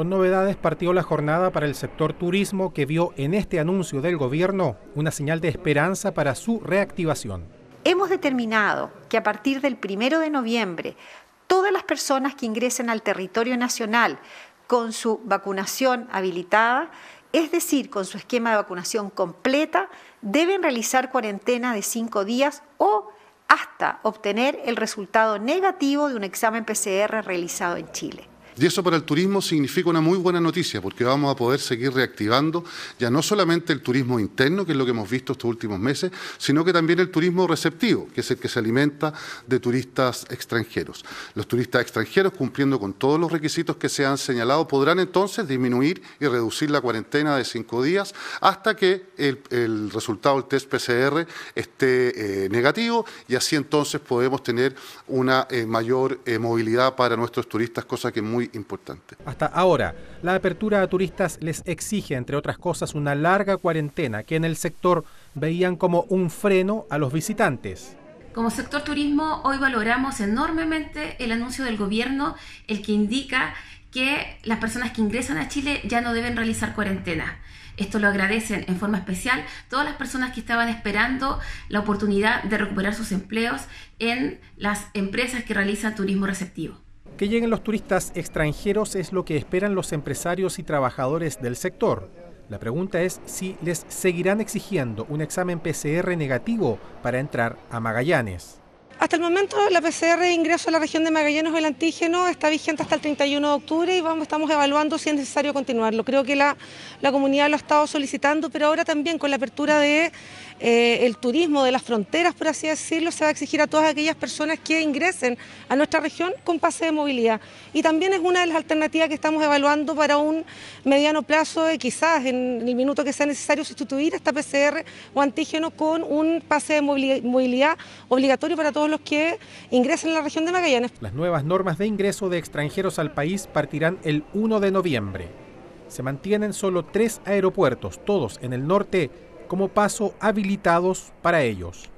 Con novedades partió la jornada para el sector turismo que vio en este anuncio del gobierno una señal de esperanza para su reactivación. Hemos determinado que a partir del primero de noviembre todas las personas que ingresen al territorio nacional con su vacunación habilitada, es decir, con su esquema de vacunación completa, deben realizar cuarentena de cinco días o hasta obtener el resultado negativo de un examen PCR realizado en Chile. Y eso para el turismo significa una muy buena noticia, porque vamos a poder seguir reactivando ya no solamente el turismo interno, que es lo que hemos visto estos últimos meses, sino que también el turismo receptivo, que es el que se alimenta de turistas extranjeros. Los turistas extranjeros, cumpliendo con todos los requisitos que se han señalado, podrán entonces disminuir y reducir la cuarentena de cinco días hasta que el, resultado del test PCR esté eh, negativo y así entonces podemos tener una eh, mayor eh, movilidad para nuestros turistas, cosa que es muy importante. Hasta ahora, la apertura a turistas les exige, entre otras cosas, una larga cuarentena que en el sector veían como un freno a los visitantes. Como sector turismo, hoy valoramos enormemente el anuncio del gobierno, el que indica que las personas que ingresan a Chile ya no deben realizar cuarentena. Esto lo agradecen en forma especial todas las personas que estaban esperando la oportunidad de recuperar sus empleos en las empresas que realizan turismo receptivo. Que lleguen los turistas extranjeros es lo que esperan los empresarios y trabajadores del sector. La pregunta es si les seguirán exigiendo un examen PCR negativo para entrar a Magallanes. Hasta el momento la PCR ingreso a la región de Magallanes el antígeno está vigente hasta el 31 de octubre y vamos, estamos evaluando si es necesario continuarlo. Creo que la, comunidad lo ha estado solicitando, pero ahora también con la apertura del de, eh, el turismo, de las fronteras, por así decirlo, se va a exigir a todas aquellas personas que ingresen a nuestra región con pase de movilidad. Y también es una de las alternativas que estamos evaluando para un mediano plazo de eh, quizás en el minuto que sea necesario sustituir esta PCR o antígeno con un pase de movilidad obligatorio para todos los que ingresen a la región de Magallanes. Las nuevas normas de ingreso de extranjeros al país partirán el 1 de noviembre. Se mantienen solo tres aeropuertos, todos en el norte, como paso habilitados para ellos.